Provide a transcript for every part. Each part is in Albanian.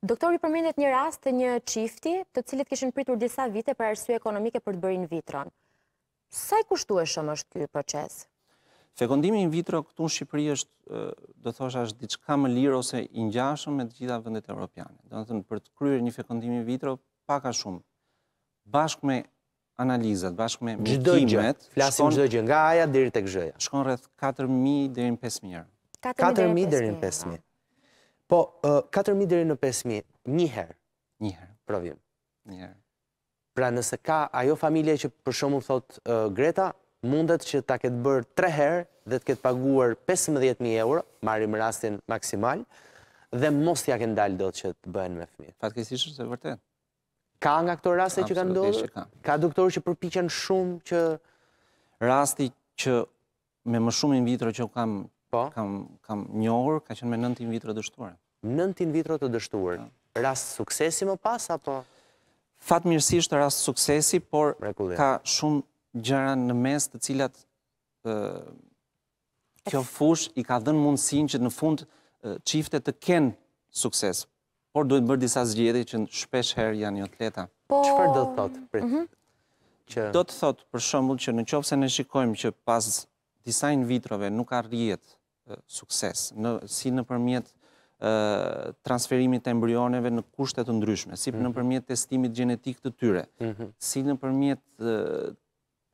Doktori përmendet një rast të një çifti, të cilët kishin pritur disa vite për arsye ekonomike për të bërë in vitro. Sa i kushtueshëm është ky proces? Fekondimi in vitro këtu në Shqipëri është, do thosha, është diçka më lirë ose i ngjashëm me të gjitha vendet evropiane. Do të thënë për të kryer një fekondim in vitro pak a shumë bashkë me analizat, bashkë me mjekimet, flasim çdo gjë nga A-ja deri tek Z-ja. Shkon rreth 4000 deri në 5000 4000 deri në 5000. Po, 4.000 dhe në 5.000, njëherë. Njëherë. Provim. Njëherë. Pra nëse ka ajo familje që për shumë thot Greta, mundet që ta këtë bërë tre herë dhe të këtë paguar 15.000 euro, marim rastin maksimal, dhe mos t'ja këtë ndalë do të që të bëhen me fëmi. Fatkesishë e vërtet. Ka nga këto raste që ka ndodhë? Ka doktorë që përpichen shumë që... Rasti që me më shumë in vitro që kam po. njohër, ka qënë me nënti in vitro dështuarë nëntin vitro të dështuar. Po. Rast suksesi më pas, apo? Fatë mirësisht rast suksesi, por ka shumë gjëra në mes të cilat kjo fush i ka dhenë mundësin që në fund qifte të kenë sukses. Por duhet bërë disa zgjedi që në shpesh herë janë një jo atleta. Qëpër po, do të thotë? Mhm. Do të thotë për shumë, që në qofë se në shikojmë që pas disa vitrove nuk arrijet sukses, si në përmjetë transferimit e embryoneve në kushtet të ndryshme, si për mhm. në përmjet testimit genetik të tyre, mhm. si në përmjet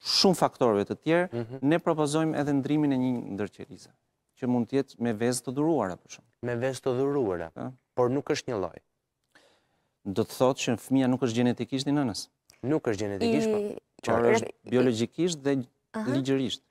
shumë faktorve të tjerë, mhm. ne propozojmë edhe ndrimin e një ndërqerisa, që mund tjetë me vez të dhuruara, për shumë. Me vez të dhuruara, po. por nuk është një loj. Do të thotë që në fëmija nuk është genetikisht një nënës. Nuk është genetikisht, po, por është biologikisht dhe ligjërisht.